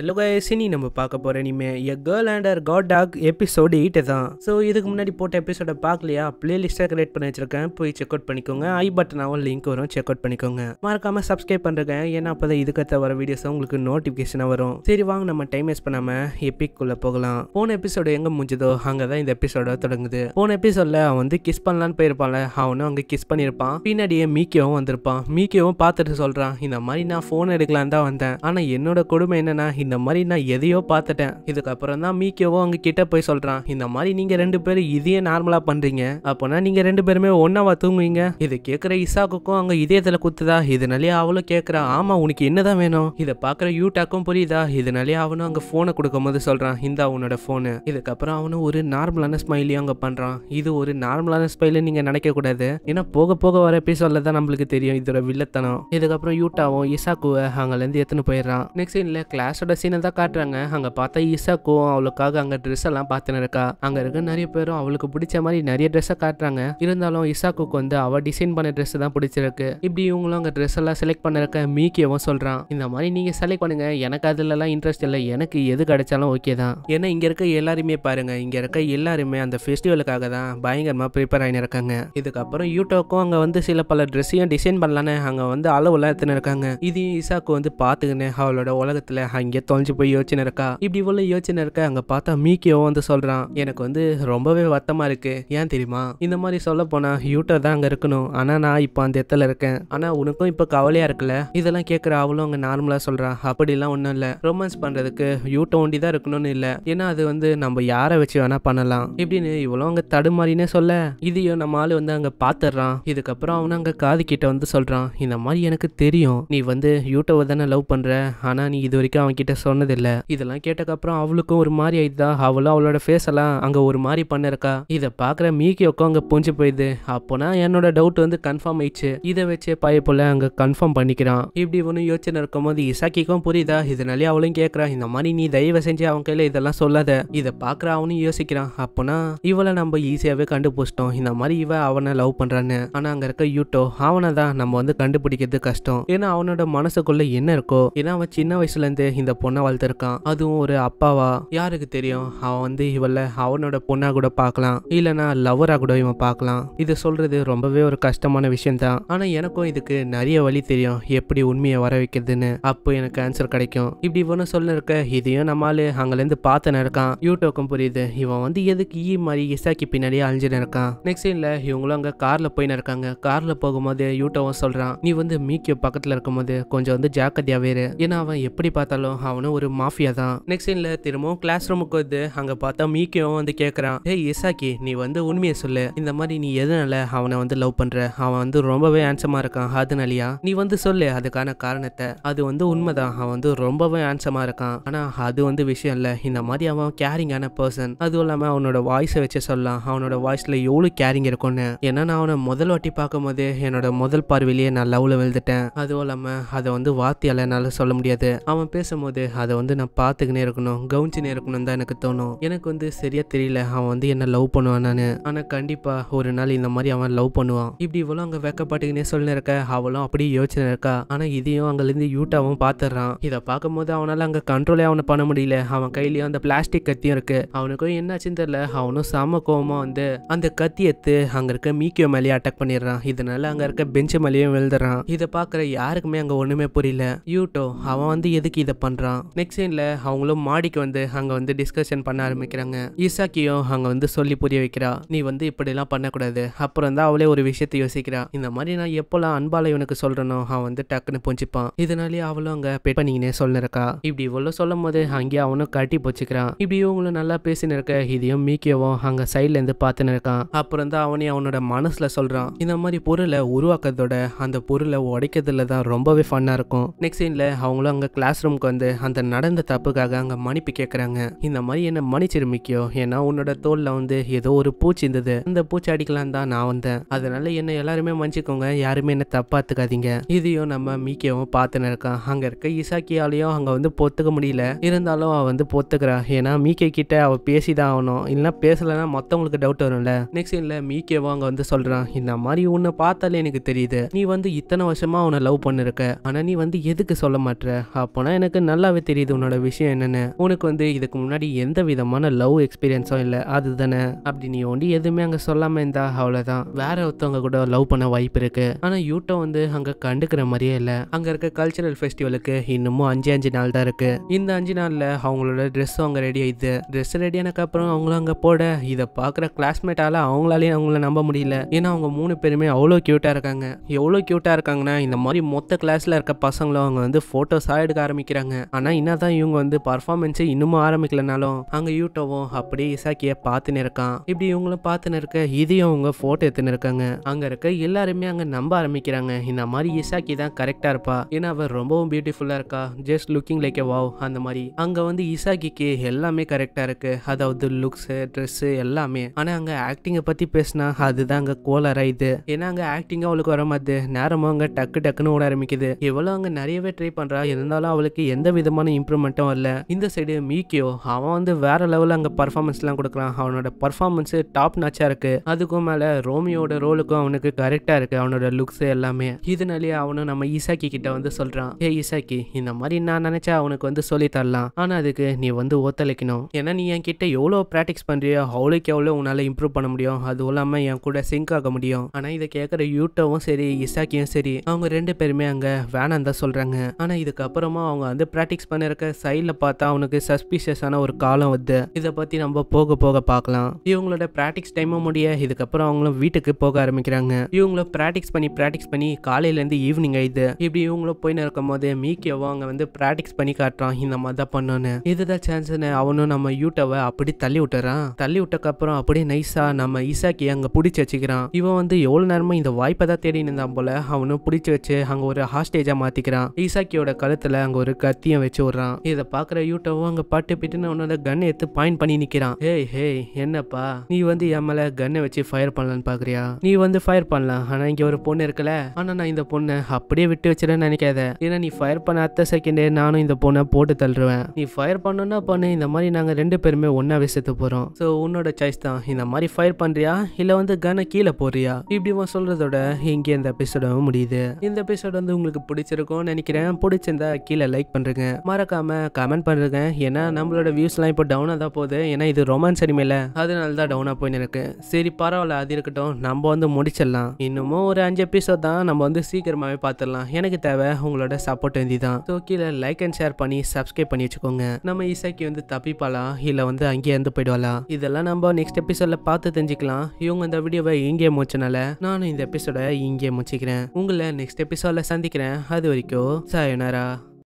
hello guys இனி நம்ம பார்க்க போகிற இனிமே a girl and her cat dog episode eight தான் ஸோ இதுக்கு முன்னாடி போட்ட எபிசோட பார்க்கலையா பிளேலிஸ்ட்டாக கிரியேட் பண்ணி வச்சிருக்கேன் போய் செக் அவுட் பண்ணிக்கோங்க ஐ பட்டனாகவும் லிங்க் வரும் செக் அவுட் பண்ணிக்கோங்க மறக்காமல் சப்ஸ்கிரைப் பண்ணுறேன் ஏன்னா அப்போ தான் இதுக்கத்த வர வீடியோஸ் உங்களுக்கு நோட்டிஃபிகேஷனாக வரும் சரி வாங்க நம்ம டைம் வேஸ்ட் பண்ணாமல் எப்பிக்குள்ளே போகலாம் போன எபிசோடு எங்கே முடிஞ்சதோ அங்கே தான் இந்த எபிசோட தொடங்குது போன எபிசோடில் அவன் வந்து கிஸ் பண்ணலான்னு போயிருப்பான்ல அவனும் அங்கே கிஸ் பண்ணியிருப்பான் பின்னாடியே மீக்கியவும் வந்திருப்பான் மீக்கியவும் பார்த்துட்டு சொல்கிறான் இந்த மாதிரி நான் ஃபோன் எடுக்கலான்னு தான் வந்தேன் ஆனால் என்னோட கொடுமை என்னன்னா இந்த மாதிரி நான் எதையோ பார்த்துட்டேன் இதுக்கப்புறம் தான் மீக்கியவோ அவங்க கிட்ட போய் சொல்கிறான் இந்த மாதிரி நீங்கள் ரெண்டு பேரும் இதையே நார்மலாக பண்ணுறீங்க அப்போனா நீங்கள் ரெண்டு பேருமே ஒன்னாவா தூங்குவீங்க இது கேட்குற இசாக்குக்கும் அங்க இதயத்துல குத்துதா இதனாலே அவளும் கேட்குறா ஆமாம் உனக்கு என்னதான் வேணும் இதை பார்க்குற யூட்டாக்கும் புரியுதா இதனாலே அவனும் அங்கே ஃபோனை கொடுக்கும் போது சொல்கிறான் இந்தா உன்னோட ஃபோனு இதுக்கப்புறம் அவனும் ஒரு நார்மலான ஸ்மைலையும் அங்கே பண்ணுறான் இது ஒரு நார்மலான நீங்க நீங்கள் நினைக்கக்கூடாது ஏன்னா போக போக வர எபிசோடில் சொல்லதான் நம்மளுக்கு தெரியும் இதோட வில்லத்தனம் இதுக்கப்புறம் யூட்டாவும் இசாக்குவை அங்கேருந்து எத்தனை போயிடுறான் நெக்ஸ்ட் சீனில் கிளாஸோட சீனை தான் காட்டுறாங்க அங்கே பார்த்தா ஈசாக்கும் அவளுக்காக அங்கே ட்ரெஸ் எல்லாம் பார்த்துன்னு இருக்கா அங்கே இருக்க நிறைய பேரும் அவளுக்கு பிடிச்ச மாதிரி நிறைய ட்ரெஸ்ஸை காட்டுறாங்க இருந்தாலும் ஈசாக்குக்கு வந்து அவள் டிசைன் பண்ண ட்ரெஸ் தான் பிடிச்சிருக்கு இப்படி இவங்களும் அங்கே ட்ரெஸ் எல்லாம் செலக்ட் பண்ணிருக்க மீக்கியவும் சொல்கிறான் இந்த மாதிரி நீங்கள் செலக்ட் பண்ணுங்க எனக்கு அதுலலாம் இன்ட்ரெஸ்ட் இல்லை எனக்கு எது கிடைச்சாலும் ஓகே தான் ஏன்னா இங்கே இருக்க எல்லாருமே பாருங்க இங்கே இருக்க எல்லாருமே அந்த ஃபெஸ்டிவலுக்காக தான் பயங்கரமாக ப்ரிப்பேர் ஆகினு இருக்காங்க இதுக்கப்புறம் யூடியூக்கும் அங்கே வந்து சில பல ட்ரெஸ்ஸையும் டிசைன் பண்ணலான்னு அங்கே வந்து அளவுலாம் எடுத்துன்னு இருக்காங்க இதையும் இசாக்கு வந்து பார்த்துக்கினேன் அவளோட உலகத்தில் அங்கே அப்படியே தொலைஞ்சு போய் யோசனை இருக்கா இப்படி உள்ள யோசனை இருக்க அங்க பார்த்தா மீக்கியோ வந்து சொல்றான் எனக்கு வந்து ரொம்பவே வத்தமா இருக்கு ஏன் தெரியுமா இந்த மாதிரி சொல்ல போனா யூட்டர் தான் அங்க இருக்கணும் ஆனா நான் இப்போ அந்த இடத்துல இருக்கேன் ஆனா உனக்கும் இப்ப கவலையா இருக்குல்ல இதெல்லாம் கேட்குற அவளும் அங்க நார்மலா அப்படி அப்படிலாம் ஒன்றும் இல்லை ரொமான்ஸ் பண்றதுக்கு யூட்டர் ஒண்டி தான் இருக்கணும்னு இல்லை ஏன்னா அது வந்து நம்ம யாரை வச்சு வேணா பண்ணலாம் இப்படின்னு இவ்வளோ அங்க தடுமாறினே சொல்ல இதையும் நம்ம ஆளு வந்து அங்க பாத்துறான் இதுக்கப்புறம் அவனை அங்க காது கிட்ட வந்து சொல்றான் இந்த மாதிரி எனக்கு தெரியும் நீ வந்து யூட்டவை தானே லவ் பண்ற ஆனா நீ இது வரைக்கும் அவன்கிட்ட சொன்னது சொன்னதில்லை இதெல்லாம் கேட்டக்கப்புறம் அவளுக்கும் ஒரு மாதிரி ஆயிடுதா அவளும் அவளோட ஃபேஸ் எல்லாம் அங்கே ஒரு மாதிரி பண்ணிருக்கா இதை பார்க்குற மீக்கியோக்கும் அங்கே புரிஞ்சு போயிடுது அப்போனா என்னோட டவுட் வந்து கன்ஃபார்ம் ஆயிடுச்சு இதை வச்சே பாய போல அங்கே கன்ஃபார்ம் பண்ணிக்கிறான் இப்படி ஒன்றும் யோசனை போது இசாக்கிக்கும் புரியுதா இதனாலே அவளும் கேட்குறா இந்த மாதிரி நீ தயவு செஞ்சு அவங்க கையில் இதெல்லாம் சொல்லாத இதை பார்க்குற அவனும் யோசிக்கிறான் அப்போனா இவளை நம்ம ஈஸியாகவே கண்டுபிடிச்சிட்டோம் இந்த மாதிரி இவ அவனை லவ் பண்ணுறான்னு ஆனால் அங்கே இருக்க யூட்டோ அவனை தான் நம்ம வந்து கண்டுபிடிக்கிறது கஷ்டம் ஏன்னா அவனோட மனசுக்குள்ள என்ன இருக்கோ ஏன்னா அவன் சின்ன வயசுலேருந்து இந்த பொண்ணை வளர்த்துருக்கான் அதுவும் ஒரு அப்பாவா யாருக்கு தெரியும் அவன் வந்து இவள அவனோட பொண்ணா கூட பார்க்கலாம் இல்லனா லவரா கூட இவன் பார்க்கலாம் இது சொல்றது ரொம்பவே ஒரு கஷ்டமான விஷயம்தான் ஆனா எனக்கும் இதுக்கு நிறைய வழி தெரியும் எப்படி உண்மையை வர வைக்கிறதுன்னு அப்போ எனக்கு ஆன்சர் கிடைக்கும் இப்படி இவனு சொல்ல இருக்க இதையும் நம்மளால அங்கிருந்து பார்த்து நடக்கான் யூடியூக்கும் புரியுது இவன் வந்து எதுக்கு ஈ மாதிரி இசாக்கி பின்னாடியே அழிஞ்சுன்னு இருக்கான் நெக்ஸ்ட் சீன்ல இவங்களும் அங்க கார்ல போய் நடக்காங்க கார்ல போகும்போது யூடியூவும் சொல்றான் நீ வந்து மீக்கிய பக்கத்துல இருக்கும்போது கொஞ்சம் வந்து ஜாக்கிரதையா வேறு ஏன்னா அவன் எப்படி பார்த்தாலும் அவனும் ஒரு மாஃபியா தான் நெக்ஸ்ட் சீன்ல திரும்பவும் கிளாஸ் ரூமுக்கு வந்து அங்க பார்த்தா மீக்கியும் வந்து கேக்குறான் ஹே இசாக்கி நீ வந்து உண்மையை சொல்லு இந்த மாதிரி நீ எதனால அவனை வந்து லவ் பண்ற அவன் வந்து ரொம்பவே ஆன்சமா இருக்கான் அதனாலயா நீ வந்து சொல்லு அதுக்கான காரணத்தை அது வந்து உண்மைதான் அவன் வந்து ரொம்பவே ஆன்சமா இருக்கான் ஆனா அது வந்து விஷயம் இல்ல இந்த மாதிரி அவன் கேரிங்கான பர்சன் அதுவும் இல்லாம அவனோட வாய்ஸை வச்சு சொல்லலாம் அவனோட வாய்ஸ்ல எவ்வளவு கேரிங் இருக்கும்னு ஏன்னா நான் அவனை முதல் வாட்டி பார்க்கும் போது என்னோட முதல் பார்வையிலேயே நான் லவ்ல விழுந்துட்டேன் அதுவும் இல்லாம அதை வந்து வார்த்தையால என்னால சொல்ல முடியாது அவன் பேசும்போது இருந்துட்டு அதை வந்து நான் பார்த்துக்கினே இருக்கணும் கவனிச்சுனே இருக்கணும் தான் எனக்கு தோணும் எனக்கு வந்து சரியா தெரியல அவன் வந்து என்ன லவ் பண்ணுவான் நான் ஆனால் கண்டிப்பாக ஒரு நாள் இந்த மாதிரி அவன் லவ் பண்ணுவான் இப்படி இவ்வளோ அங்கே வெக்கப்பாட்டுக்குன்னே சொல்லி இருக்க அவளும் அப்படியே யோசனை இருக்கா ஆனால் இதையும் அங்கேருந்து யூட்டாவும் பார்த்துறான் இதை பார்க்கும்போது அவனால் அங்கே கண்ட்ரோலே அவனை பண்ண முடியல அவன் கையிலயும் அந்த பிளாஸ்டிக் கத்தியும் இருக்கு அவனுக்கும் என்னாச்சுன்னு தெரியல அவனும் சம கோபமாக வந்து அந்த கத்தி எடுத்து அங்கே இருக்க மீக்கிய மேலேயே அட்டாக் பண்ணிடுறான் இதனால அங்கே இருக்க பெஞ்சு மேலேயும் விழுந்துறான் இதை பார்க்குற யாருக்குமே அங்கே ஒன்றுமே புரியல யூட்டோ அவன் வந்து எதுக்கு இதை பண்ணுறான் சொல்கிறான் நெக்ஸ்ட் சீனில் அவங்களும் மாடிக்கு வந்து அங்கே வந்து டிஸ்கஷன் பண்ண ஆரம்பிக்கிறாங்க ஈசாக்கியும் அங்கே வந்து சொல்லி புரிய வைக்கிறா நீ வந்து இப்படிலாம் பண்ணக்கூடாது அப்புறம் தான் அவளே ஒரு விஷயத்தை யோசிக்கிறா இந்த மாதிரி நான் எப்போல்லாம் அன்பால இவனுக்கு சொல்கிறனோ அவன் வந்து டக்குன்னு புஞ்சிப்பான் இதனாலே அவளும் அங்கே பெட் பண்ணிங்கன்னே சொல்லிருக்கா இப்படி இவ்வளோ சொல்லும் போது அங்கேயே அவனும் கட்டி போச்சுக்கிறான் இப்படி இவங்களும் நல்லா பேசின்னு இருக்க இதையும் மீக்கியவும் அங்கே சைட்லேருந்து பார்த்துன்னு இருக்கான் அப்புறம் தான் அவனே அவனோட மனசில் சொல்கிறான் இந்த மாதிரி பொருளை உருவாக்குறதோட அந்த பொருளை உடைக்கிறதுல தான் ரொம்பவே ஃபன்னாக இருக்கும் நெக்ஸ்ட் சீனில் அவங்களும் அங்கே கிளாஸ் ரூம்க்கு வந்து அந்த நடந்த தப்புக்காக அங்கே மன்னிப்பு கேட்குறாங்க இந்த மாதிரி என்ன மன்னிச்சிருமிக்கியோ ஏன்னா உன்னோட தோலில் வந்து ஏதோ ஒரு பூச்சி இருந்தது அந்த பூச்சி அடிக்கலாம் தான் நான் வந்தேன் அதனால என்ன எல்லாருமே மன்னிச்சுக்கோங்க யாருமே என்ன தப்பாத்துக்காதீங்க இதையும் நம்ம மீக்கியவும் பார்த்துன்னு இருக்கான் அங்கே இருக்க இசாக்கியாலையும் அங்கே வந்து பொத்துக்க முடியல இருந்தாலும் அவ வந்து பொத்துக்கிறா ஏன்னா மீக்கை கிட்ட அவள் பேசி தான் ஆகணும் இல்லைன்னா பேசலைன்னா மற்றவங்களுக்கு டவுட் வரும்ல நெக்ஸ்ட் இல்லை மீக்கியவும் அங்கே வந்து சொல்கிறான் இந்த மாதிரி உன்னை பார்த்தாலே எனக்கு தெரியுது நீ வந்து இத்தனை வருஷமாக உன்னை லவ் பண்ணிருக்க ஆனால் நீ வந்து எதுக்கு சொல்ல மாட்டேற அப்போனா எனக்கு நல்லா நல்லாவே தெரியுது உன்னோட விஷயம் என்னென்னு உனக்கு வந்து இதுக்கு முன்னாடி எந்த விதமான லவ் எக்ஸ்பீரியன்ஸும் இல்லை அதுதானே அப்படி நீ ஒண்டி எதுவுமே அங்கே சொல்லாமல் இருந்தா அவ்வளோதான் வேற ஒருத்தவங்க கூட லவ் பண்ண வாய்ப்பு இருக்கு ஆனால் யூட்டோ வந்து அங்கே கண்டுக்கிற மாதிரியே இல்லை அங்கே இருக்க கல்ச்சரல் ஃபெஸ்டிவலுக்கு இன்னமும் அஞ்சு அஞ்சு நாள் தான் இருக்கு இந்த அஞ்சு நாளில் அவங்களோட ட்ரெஸ் அவங்க ரெடி ஆயிடுது ட்ரெஸ் ரெடி அப்புறம் அவங்களும் அங்கே போட இதை பார்க்குற கிளாஸ்மேட்டால அவங்களாலேயும் அவங்கள நம்ப முடியல ஏன்னா அவங்க மூணு பேருமே அவ்வளோ க்யூட்டாக இருக்காங்க எவ்வளோ க்யூட்டாக இருக்காங்கன்னா இந்த மாதிரி மொத்த கிளாஸில் இருக்க பசங்களும் அவங்க வந்து ஃபோட்டோஸாக எடுக்க ஆரம்பிக்கிறாங்க ஆனால் என்னதான் இவங்க வந்து பர்ஃபார்மன்ஸே இன்னமும் ஆரம்பிக்கலனாலும் அங்கே யூட்டோவும் அப்படி இசாக்கியை பார்த்துன்னு இருக்கான் இப்படி இவங்களும் பார்த்துன்னு இருக்க இதையும் அவங்க ஃபோட்டோ எடுத்துன்னு இருக்காங்க அங்கே இருக்க எல்லாருமே அங்கே நம்ப ஆரம்பிக்கிறாங்க இந்த மாதிரி இசாக்கி தான் கரெக்டாக இருப்பா ஏன்னா அவள் ரொம்பவும் பியூட்டிஃபுல்லாக இருக்கா ஜஸ்ட் லுக்கிங் லைக் வாவ் அந்த மாதிரி அங்கே வந்து இசாக்கிக்கு எல்லாமே கரெக்டாக இருக்கு அதாவது லுக்ஸு ட்ரெஸ்ஸு எல்லாமே ஆனால் அங்கே ஆக்டிங்கை பற்றி பேசினா அதுதான் அங்கே கோளாரா இது ஏன்னா அங்கே ஆக்டிங்கும் அவளுக்கு வர மாதிரி நேரமும் அங்கே டக்கு டக்குன்னு ஓட ஆரம்பிக்குது இவ்வளோ அங்கே நிறையவே ட்ரை பண்ணுறா இருந்தாலும் அவளுக்கு எந்த விதமான இம்ப்ரூவ்மெண்ட்டும் வரல இந்த சைடு மீக்கியோ அவன் வந்து வேற லெவலில் அங்கே பர்ஃபார்மன்ஸ்லாம் கொடுக்குறான் அவனோட பர்ஃபார்மன்ஸு டாப் நாச்சாக இருக்குது அதுக்கும் மேலே ரோமியோட ரோலுக்கும் அவனுக்கு கரெக்டாக இருக்கு அவனோட லுக்ஸு எல்லாமே இதனாலேயே அவனும் நம்ம ஈசாக்கி கிட்ட வந்து சொல்கிறான் ஏ ஈசாக்கி இந்த மாதிரி நான் நினச்சா அவனுக்கு வந்து சொல்லி தரலாம் ஆனால் அதுக்கு நீ வந்து ஒத்துழைக்கணும் ஏன்னா நீ என் கிட்ட எவ்வளோ ப்ராக்டிஸ் பண்ணுறியோ அவ்வளோக்கு எவ்வளோ உன்னால் இம்ப்ரூவ் பண்ண முடியும் அதுவும் இல்லாமல் என் கூட சிங்க் ஆக முடியும் ஆனால் இதை கேட்குற யூட்டவும் சரி இசாக்கியும் சரி அவங்க ரெண்டு பேருமே அங்கே வேணாம் தான் சொல்கிறாங்க ஆனால் இதுக்கப்புறமா அவங்க வந்து ப்ராக்டிஸ் ஸ்டாட்டிக்ஸ் பண்ணிருக்க சைடில் பார்த்தா அவனுக்கு சஸ்பிஷியஸான ஒரு காலம் வந்து இதை பற்றி நம்ம போக போக பார்க்கலாம் இவங்களோட ப்ராக்டிக்ஸ் டைமும் முடிய இதுக்கப்புறம் அவங்களும் வீட்டுக்கு போக ஆரம்பிக்கிறாங்க இவங்களும் ப்ராக்டிக்ஸ் பண்ணி ப்ராக்டிக்ஸ் பண்ணி காலையிலேருந்து ஈவினிங் ஆயிடுது இப்படி இவங்களும் போயின்னு இருக்கும் போது மீக்கியவோ அங்கே வந்து ப்ராக்டிக்ஸ் பண்ணி காட்டுறான் இந்த மாதிரி தான் பண்ணோன்னு இதுதான் சான்ஸ்னு அவனும் நம்ம யூட்டவை அப்படி தள்ளி விட்டுறான் தள்ளி விட்டக்கப்புறம் அப்படியே நைஸா நம்ம ஈசாக்கி அங்க பிடிச்சி வச்சுக்கிறான் இவன் வந்து எவ்வளவு நேரமும் இந்த வாய்ப்பை தான் தேடி இருந்தான் போல அவனும் பிடிச்சி வச்சு அங்க ஒரு ஹாஸ்டேஜா மாத்திக்கிறான் ஈசாக்கியோட கழுத்துல அங்க ஒரு கத்தியை வச்சு விட்றான் இதை பார்க்குற யூட்டவும் அங்கே பாட்டு பிட்டுன்னு உன்னோட கன்னை எடுத்து பாயிண்ட் பண்ணி நிற்கிறான் ஹே ஹே என்னப்பா நீ வந்து என் மேலே கன்னை வச்சு ஃபயர் பண்ணலான்னு பார்க்குறியா நீ வந்து ஃபயர் பண்ணலாம் ஆனால் இங்கே ஒரு பொண்ணு இருக்கல ஆனால் நான் இந்த பொண்ணை அப்படியே விட்டு வச்சிடன்னு நினைக்காத ஏன்னா நீ ஃபயர் பண்ண அத்த செகண்டே நானும் இந்த பொண்ணை போட்டு தள்ளுவேன் நீ ஃபயர் பண்ணணும்னா பண்ணு இந்த மாதிரி நாங்கள் ரெண்டு பேருமே ஒன்னா விசத்து போகிறோம் ஸோ உன்னோட சாய்ஸ் தான் இந்த மாதிரி ஃபயர் பண்ணுறியா இல்லை வந்து கனை கீழே போடுறியா இப்படி சொல்றதோட இங்கே இந்த எபிசோட முடியுது இந்த எபிசோட் வந்து உங்களுக்கு பிடிச்சிருக்கும்னு நினைக்கிறேன் பிடிச்சிருந்தா கீழே லைக் பண்ணுறேங்க மறக்காம கமெண்ட் பண்ணுங்க ஏன்னா நம்மளோட வியூஸ்லாம் இப்போ டவுனாக தான் போகுது ஏன்னா இது ரொமான்ஸ் அனிமையில் அதனால தான் டவுனாக போயிருக்கு சரி பரவாயில்ல அது இருக்கட்டும் நம்ம வந்து முடிச்சிடலாம் இன்னமும் ஒரு அஞ்சு எபிசோட் தான் நம்ம வந்து சீக்கிரமாகவே பார்த்துடலாம் எனக்கு தேவை உங்களோட சப்போர்ட் வந்து தான் ஸோ கீழே லைக் அண்ட் ஷேர் பண்ணி சப்ஸ்கிரைப் பண்ணி வச்சுக்கோங்க நம்ம இசைக்கு வந்து தப்பிப்பாளா இல்லை வந்து அங்கேயே இருந்து போயிடுவாளா இதெல்லாம் நம்ம நெக்ஸ்ட் எபிசோடில் பார்த்து தெரிஞ்சுக்கலாம் இவங்க இந்த வீடியோவை இங்கே முடிச்சனால நானும் இந்த எபிசோட இங்கே முடிச்சுக்கிறேன் உங்களை நெக்ஸ்ட் எபிசோட்ல சந்திக்கிறேன் அது வரைக்கும் சாயனரா